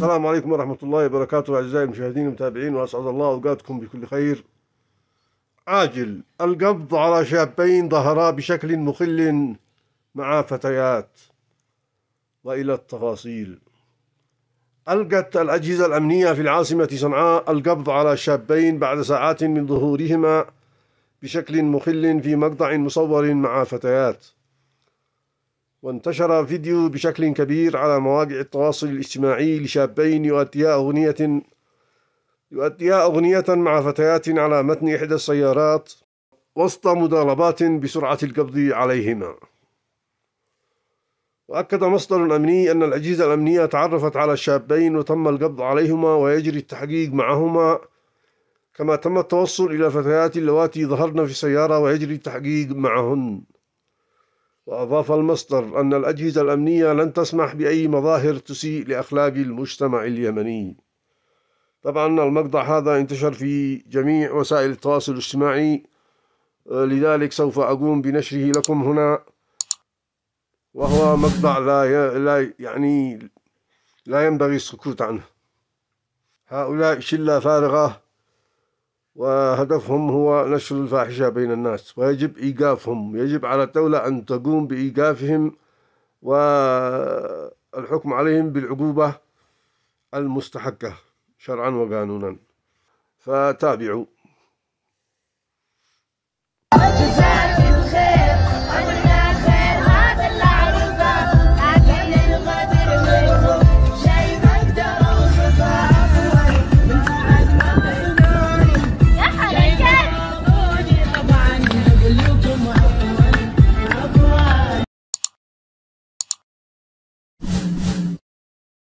السلام عليكم ورحمة الله وبركاته أعزائي المشاهدين والمتابعين وأسعد الله أوقاتكم بكل خير عاجل القبض على شابين ظهرا بشكل مخل مع فتيات وإلى التفاصيل ألقت الأجهزة الأمنية في العاصمة صنعاء القبض على شابين بعد ساعات من ظهورهما بشكل مخل في مقطع مصور مع فتيات وانتشر فيديو بشكل كبير على مواقع التواصل الاجتماعي لشابين يؤديا أغنية يؤديا أغنية مع فتيات على متن إحدى السيارات وسط مضاربات بسرعة القبض عليهما وأكد مصدر أمني أن الأجهزة الأمنية تعرفت على الشابين وتم القبض عليهما ويجري التحقيق معهما كما تم التوصل إلى فتيات اللواتي ظهرن في سيارة ويجري التحقيق معهن وأضاف المصدر أن الأجهزة الأمنية لن تسمح بأي مظاهر تسيء لأخلاق المجتمع اليمني طبعا المقطع هذا انتشر في جميع وسائل التواصل الاجتماعي آه، لذلك سوف أقوم بنشره لكم هنا وهو مقطع لا لا يعني لا ينبغي السكوت عنه هؤلاء شلة فارغة وهدفهم هو نشر الفاحشة بين الناس ويجب إيقافهم يجب على الدولة أن تقوم بإيقافهم والحكم عليهم بالعقوبة المستحقة شرعا وقانونا فتابعوا